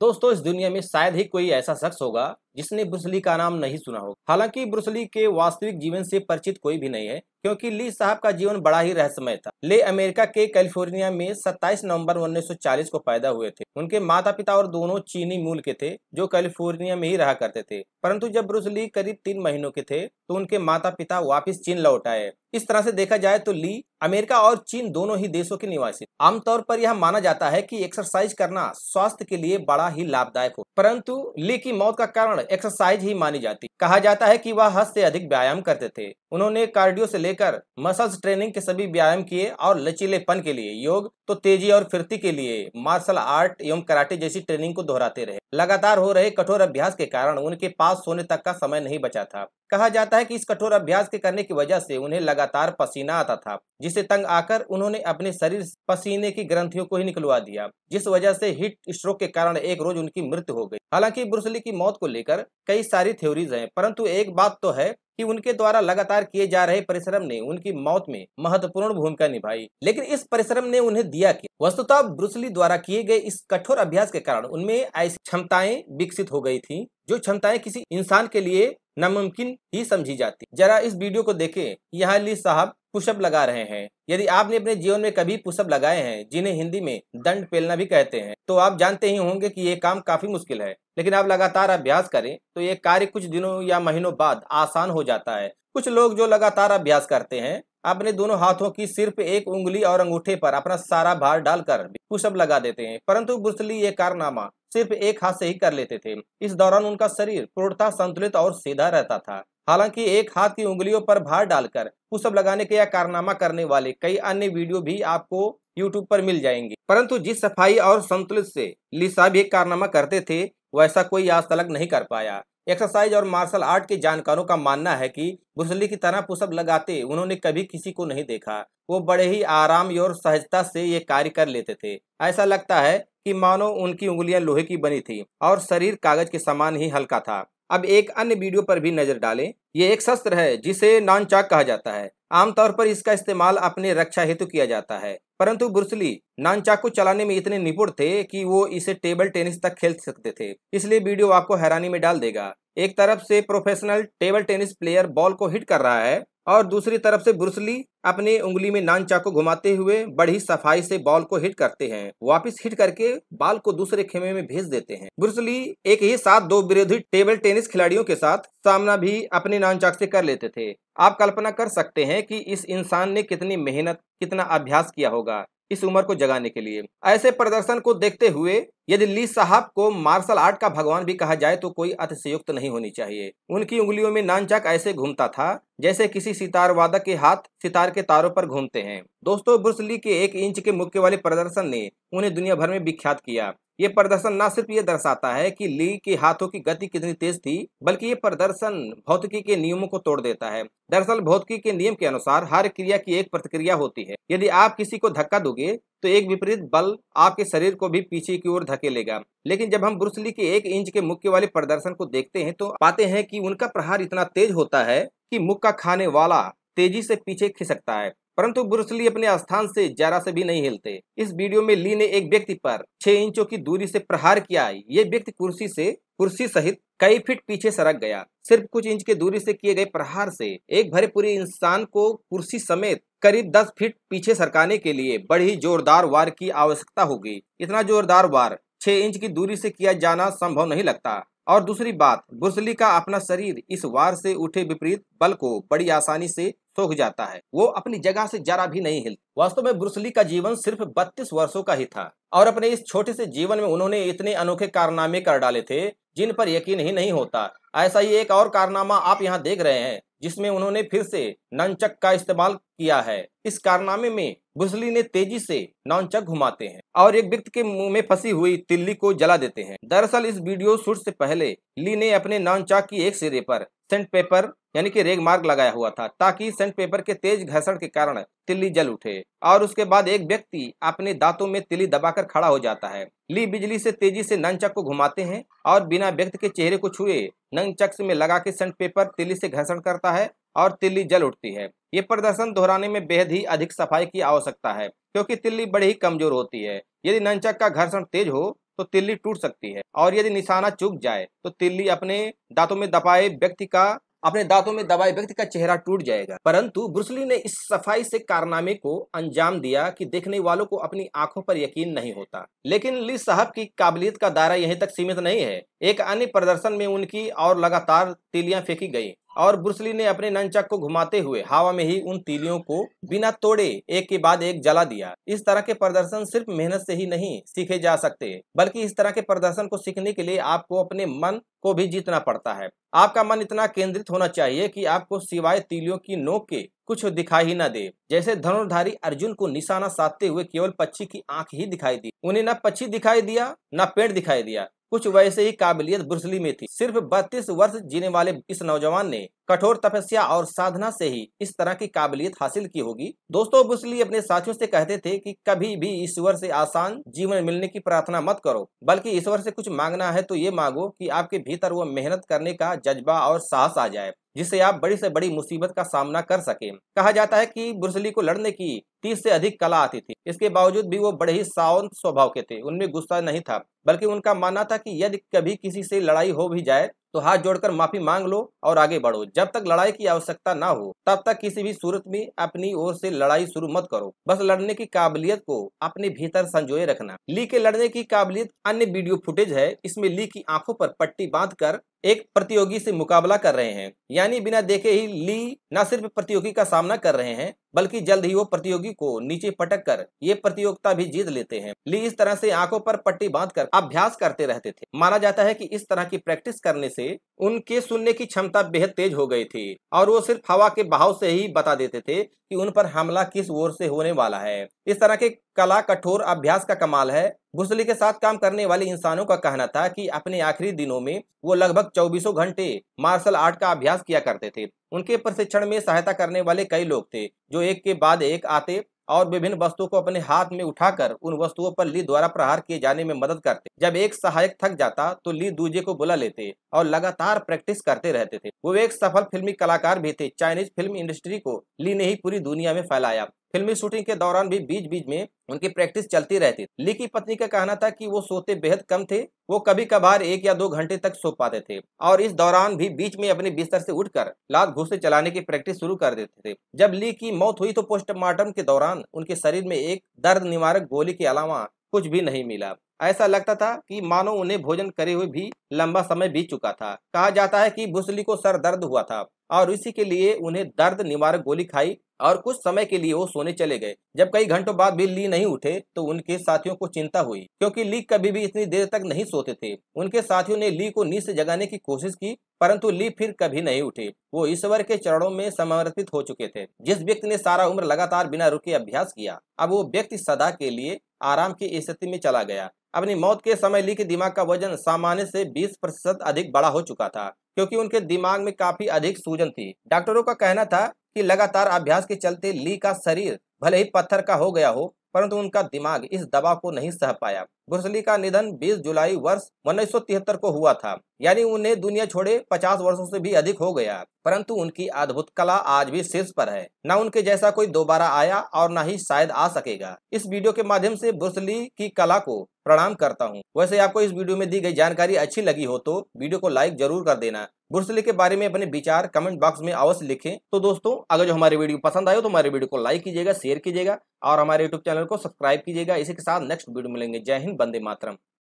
दोस्तों इस दुनिया में शायद ही कोई ऐसा शख्स होगा जिसने ब्रुसली का नाम नहीं सुना होगा हालांकि ब्रुसली के वास्तविक जीवन से परिचित कोई भी नहीं है क्योंकि ली साहब का जीवन बड़ा ही रहस्यमय था ले अमेरिका के कैलिफोर्निया में 27 नवंबर 1940 को पैदा हुए थे उनके माता पिता और दोनों चीनी मूल के थे जो कैलिफोर्निया में ही रहा करते थे परंतु जब ब्रूस ली करीब तीन महीनों के थे तो उनके माता पिता वापिस चीन लौट आए इस तरह से देखा जाए तो ली अमेरिका और चीन दोनों ही देशों के निवासी आमतौर पर यह माना जाता है कि एक्सरसाइज करना स्वास्थ्य के लिए बड़ा ही लाभदायक हो परंतु ली की मौत का कारण एक्सरसाइज ही मानी जाती कहा जाता है कि वह हद से अधिक व्यायाम करते थे उन्होंने कार्डियो से लेकर लेकर मसल्स ट्रेनिंग के सभी व्यायाम किए और लचीलेपन के लिए योग तो तेजी और फिरती के लिए मार्शल आर्ट एवं कराटे जैसी ट्रेनिंग को दोहराते रहे लगातार हो रहे कठोर अभ्यास के कारण उनके पास सोने तक का समय नहीं बचा था कहा जाता है कि इस कठोर अभ्यास के करने की वजह से उन्हें लगातार पसीना आता था जिसे तंग आकर उन्होंने अपने शरीर पसीने की ग्रंथियों को ही निकलवा दिया जिस वजह से हिट स्ट्रोक के कारण एक रोज उनकी मृत्यु हो गई हालांकि ब्रुसली की मौत को लेकर कई सारी थ्योरीज हैं परंतु एक बात तो है कि उनके द्वारा लगातार किए जा रहे परिश्रम ने उनकी मौत में महत्वपूर्ण भूमिका निभाई लेकिन इस परिश्रम ने उन्हें दिया कि वस्तुतः ब्रुसली द्वारा किए गए इस कठोर अभ्यास के कारण उनमें ऐसी क्षमताएं विकसित हो गई थी जो क्षमताएं किसी इंसान के लिए नामुमकिन ही समझी जाती जरा इस वीडियो को देखें यहाँ ली साहब पुशअप लगा रहे हैं यदि आपने अपने जीवन में कभी पुशअप लगाए हैं जिन्हें हिंदी में दंड पेलना भी कहते हैं तो आप जानते ही होंगे कि ये काम काफी मुश्किल है लेकिन आप लगातार अभ्यास करें तो ये कार्य कुछ दिनों या महीनों बाद आसान हो जाता है कुछ लोग जो लगातार अभ्यास करते हैं अपने दोनों हाथों की सिर्फ एक उंगली और अंगूठे पर अपना सारा भार डालकर पुशअप लगा देते हैं परंतु बुर्सली ये कारनामा सिर्फ एक हाथ से ही कर लेते थे इस दौरान उनका शरीर पूर्णता संतुलित और सीधा रहता था हालांकि एक हाथ की उंगलियों पर भार डालकर पुशअप लगाने के या कारनामा करने वाले कई अन्य वीडियो भी आपको यूट्यूब पर मिल जाएंगे परंतु जिस सफाई और संतुलित से लिसा भी एक कारनामा करते थे वैसा कोई आज तलक नहीं कर पाया एक्सरसाइज और मार्शल आर्ट के जानकारों का मानना है कि घुसली की तरह पुशअप लगाते उन्होंने कभी किसी को नहीं देखा वो बड़े ही आराम और सहजता से ये कार्य कर लेते थे ऐसा लगता है कि मानो उनकी उंगलियां लोहे की बनी थी और शरीर कागज के समान ही हल्का था अब एक अन्य वीडियो पर भी नजर डालें ये एक शस्त्र है जिसे नॉन चाक कहा जाता है आमतौर पर इसका इस्तेमाल अपने रक्षा हेतु किया जाता है परंतु ब्रुसली नानचाकू चलाने में इतने निपुण थे कि वो इसे टेबल टेनिस तक खेल सकते थे इसलिए वीडियो आपको हैरानी में डाल देगा एक तरफ से professional table tennis player ball को हिट कर रहा है और दूसरी तरफ से ब्रुसली अपने उंगली में नान चाको घुमाते हुए बड़ी सफाई से बॉल को हिट करते हैं वापस हिट करके बॉल को दूसरे खेमे में भेज देते हैं ब्रुसली एक ही साथ दो विरोधी टेबल टेनिस खिलाड़ियों के साथ सामना भी अपने नान चाक से कर लेते थे आप कल्पना कर सकते हैं कि इस इंसान ने कितनी मेहनत कितना अभ्यास किया होगा इस उम्र को जगाने के लिए ऐसे प्रदर्शन को देखते हुए यदि ली साहब को मार्शल आर्ट का भगवान भी कहा जाए तो कोई अतिशयुक्त नहीं होनी चाहिए उनकी उंगलियों में नानचक ऐसे घूमता था जैसे किसी सितार वादक के हाथ सितार के तारों पर घूमते हैं दोस्तों ब्रुस ली के एक इंच के मुक्के वाले प्रदर्शन ने उन्हें दुनिया भर में विख्यात किया ये प्रदर्शन न सिर्फ ये दर्शाता है कि ली के हाथों की गति कितनी तेज थी बल्कि ये प्रदर्शन भौतिकी के नियमों को तोड़ देता है दरअसल भौतिकी के नियम के अनुसार हर क्रिया की एक प्रतिक्रिया होती है यदि आप किसी को धक्का दोगे तो एक विपरीत बल आपके शरीर को भी पीछे की ओर धकेलेगा लेकिन जब हम ब्रुसली के एक इंच के मुक्के वाले प्रदर्शन को देखते हैं तो पाते हैं कि उनका प्रहार इतना तेज होता है कि मुक्का खाने वाला तेजी से पीछे खिसकता है परंतु ब्रूस अपने स्थान से जरा से भी नहीं हिलते इस वीडियो में ली ने एक व्यक्ति पर छह इंचों की दूरी से प्रहार किया ये व्यक्ति कुर्सी से कुर्सी सहित कई फीट पीछे सरक गया सिर्फ कुछ इंच की दूरी से किए गए प्रहार से एक भरे पूरे इंसान को कुर्सी समेत करीब दस फीट पीछे सरकाने के लिए बड़ी जोरदार वार की आवश्यकता होगी इतना जोरदार वार छह इंच की दूरी से किया जाना संभव नहीं लगता और दूसरी बात ब्रुसली का अपना शरीर इस वार से उठे विपरीत बल को बड़ी आसानी से सोख जाता है वो अपनी जगह से जरा भी नहीं हिलता वास्तव में ब्रुसली का जीवन सिर्फ 32 वर्षों का ही था और अपने इस छोटे से जीवन में उन्होंने इतने अनोखे कारनामे कर डाले थे जिन पर यकीन ही नहीं होता ऐसा ही एक और कारनामा आप यहाँ देख रहे हैं जिसमें उन्होंने फिर से नंचक का इस्तेमाल किया है इस कारनामे में बुसली ने तेजी से नॉनचक घुमाते हैं और एक व्यक्ति के मुंह में फंसी हुई तिल्ली को जला देते हैं दरअसल इस वीडियो शूट से पहले ली ने अपने नॉनचक की एक सिरे पर सेंट पेपर यानी कि रेग मार्ग लगाया हुआ था ताकि सेंट पेपर के तेज घर्षण के कारण तिल्ली जल उठे और उसके बाद एक व्यक्ति अपने दांतों में तिल्ली दबाकर खड़ा हो जाता है ली बिजली से तेजी से नंचक को घुमाते हैं और बिना व्यक्ति के चेहरे को छुए नंगचक में लगा के सेंट पेपर तिल्ली से घर्षण करता है और तिल्ली जल उठती है ये प्रदर्शन दोहराने में बेहद ही अधिक सफाई की आवश्यकता है क्योंकि तिल्ली बड़ी ही कमजोर होती है यदि नंचक का घर्षण तेज हो तो तिल्ली टूट सकती है और यदि निशाना चूक जाए तो तिल्ली अपने दांतों में दबाए व्यक्ति का अपने दांतों में दबाए व्यक्ति का चेहरा टूट जाएगा परंतु ब्रुसली ने इस सफाई से कारनामे को अंजाम दिया कि देखने वालों को अपनी आंखों पर यकीन नहीं होता लेकिन ली साहब की काबिलियत का दायरा यहीं तक सीमित नहीं है एक अन्य प्रदर्शन में उनकी और लगातार तिलियां फेंकी गई और ब्रुसली ने अपने नंचक को घुमाते हुए हवा में ही उन तीलियों को बिना तोड़े एक के बाद एक जला दिया इस तरह के प्रदर्शन सिर्फ मेहनत से ही नहीं सीखे जा सकते बल्कि इस तरह के प्रदर्शन को सीखने के लिए आपको अपने मन को भी जीतना पड़ता है आपका मन इतना केंद्रित होना चाहिए कि आपको सिवाय तीलियों की नोक के कुछ दिखाई ही न दे जैसे धनुर्धारी अर्जुन को निशाना साधते हुए केवल पक्षी की आंख ही दिखाई दी उन्हें न पक्षी दिखाई दिया न पेड़ दिखाई दिया कुछ वैसे ही काबिलियत ब्रुसली में थी सिर्फ बत्तीस वर्ष जीने वाले इस नौजवान ने कठोर तपस्या और साधना से ही इस तरह की काबिलियत हासिल की होगी दोस्तों ब्रुसली अपने साथियों से कहते थे कि कभी भी ईश्वर से आसान जीवन मिलने की प्रार्थना मत करो बल्कि ईश्वर से कुछ मांगना है तो ये मांगो कि आपके भीतर वो मेहनत करने का जज्बा और साहस आ जाए जिससे आप बड़ी से बड़ी मुसीबत का सामना कर सके कहा जाता है कि ब्रुसली को लड़ने की तीस से अधिक कला आती थी इसके बावजूद भी वो बड़े ही सावन स्वभाव के थे उनमें गुस्सा नहीं था बल्कि उनका मानना था कि यदि कभी किसी से लड़ाई हो भी जाए तो हाथ जोड़कर माफी मांग लो और आगे बढ़ो जब तक लड़ाई की आवश्यकता ना हो तब तक किसी भी सूरत में अपनी ओर से लड़ाई शुरू मत करो बस लड़ने की काबिलियत को अपने भीतर संजोए रखना ली के लड़ने की काबिलियत अन्य वीडियो फुटेज है इसमें ली की आंखों पर पट्टी बांध कर एक प्रतियोगी से मुकाबला कर रहे हैं यानी बिना देखे ही ली न सिर्फ प्रतियोगी का सामना कर रहे हैं बल्कि जल्द ही वो प्रतियोगी को नीचे पटक कर ये प्रतियोगिता भी जीत लेते हैं ली इस तरह से आंखों पर पट्टी बांध कर अभ्यास करते रहते थे माना जाता है कि इस तरह की प्रैक्टिस करने से उनके सुनने की क्षमता बेहद तेज हो गई थी और वो सिर्फ हवा के बहाव से ही बता देते थे कि उन पर हमला किस ओर से होने वाला है इस तरह के कला कठोर अभ्यास का कमाल है घुसली के साथ काम करने वाले इंसानों का कहना था कि अपने आखिरी दिनों में वो लगभग चौबीसों घंटे मार्शल आर्ट का अभ्यास किया करते थे उनके प्रशिक्षण में सहायता करने वाले कई लोग थे जो एक के बाद एक आते और विभिन्न वस्तुओं को अपने हाथ में उठाकर उन वस्तुओं पर ली द्वारा प्रहार किए जाने में मदद करते जब एक सहायक थक जाता तो ली दूजे को बुला लेते और लगातार प्रैक्टिस करते रहते थे वो एक सफल फिल्मी कलाकार भी थे चाइनीज फिल्म इंडस्ट्री को ली ने ही पूरी दुनिया में फैलाया फिल्मी शूटिंग के दौरान भी बीच बीच में उनकी प्रैक्टिस चलती रहती थी पत्नी का कहना था कि वो सोते बेहद कम थे वो कभी कभार एक या दो घंटे तक सो पाते थे और इस दौरान भी बीच में अपने बिस्तर से उठकर लात घूसे चलाने की प्रैक्टिस शुरू कर देते थे जब ली की मौत हुई तो पोस्टमार्टम के दौरान उनके शरीर में एक दर्द निवारक गोली के अलावा कुछ भी नहीं मिला ऐसा लगता था कि मानो उन्हें भोजन करे हुए भी लंबा समय बीत चुका था कहा जाता है कि बुसली को सर दर्द हुआ था और इसी के लिए उन्हें दर्द निवारक गोली खाई और कुछ समय के लिए वो सोने चले गए जब कई घंटों बाद भी ली नहीं उठे तो उनके साथियों को चिंता हुई क्योंकि ली कभी भी इतनी देर तक नहीं सोते थे उनके साथियों ने ली को नींद से जगाने की कोशिश की परंतु ली फिर कभी नहीं उठे वो ईश्वर के चरणों में समर्पित हो चुके थे जिस व्यक्ति ने सारा उम्र लगातार बिना रुके अभ्यास किया अब वो व्यक्ति सदा के लिए आराम की स्थिति में चला गया अपनी मौत के समय ली के दिमाग का वजन सामान्य से 20 प्रतिशत अधिक बड़ा हो चुका था क्योंकि उनके दिमाग में काफी अधिक सूजन थी डॉक्टरों का कहना था कि लगातार अभ्यास के चलते ली का शरीर भले ही पत्थर का हो गया हो परंतु उनका दिमाग इस दबाव को नहीं सह पाया ब्रुसली का निधन 20 जुलाई वर्ष उन्नीस को हुआ था यानी उन्हें दुनिया छोड़े 50 वर्षों से भी अधिक हो गया परंतु उनकी अद्भुत कला आज भी शीर्ष पर है न उनके जैसा कोई दोबारा आया और न ही शायद आ सकेगा इस वीडियो के माध्यम से ब्रुसली की कला को प्रणाम करता हूँ वैसे आपको इस वीडियो में दी गई जानकारी अच्छी लगी हो तो वीडियो को लाइक जरूर कर देना बुरसली के बारे में अपने विचार कमेंट बॉक्स में अवश्य लिखें तो दोस्तों अगर जो हमारे वीडियो पसंद आए तो हमारे वीडियो को लाइक कीजिएगा शेयर कीजिएगा और हमारे यूट्यूब चैनल को सब्सक्राइब कीजिएगा इसी के साथ नेक्स्ट वीडियो मिलेंगे जय हिंद बंदे मातरम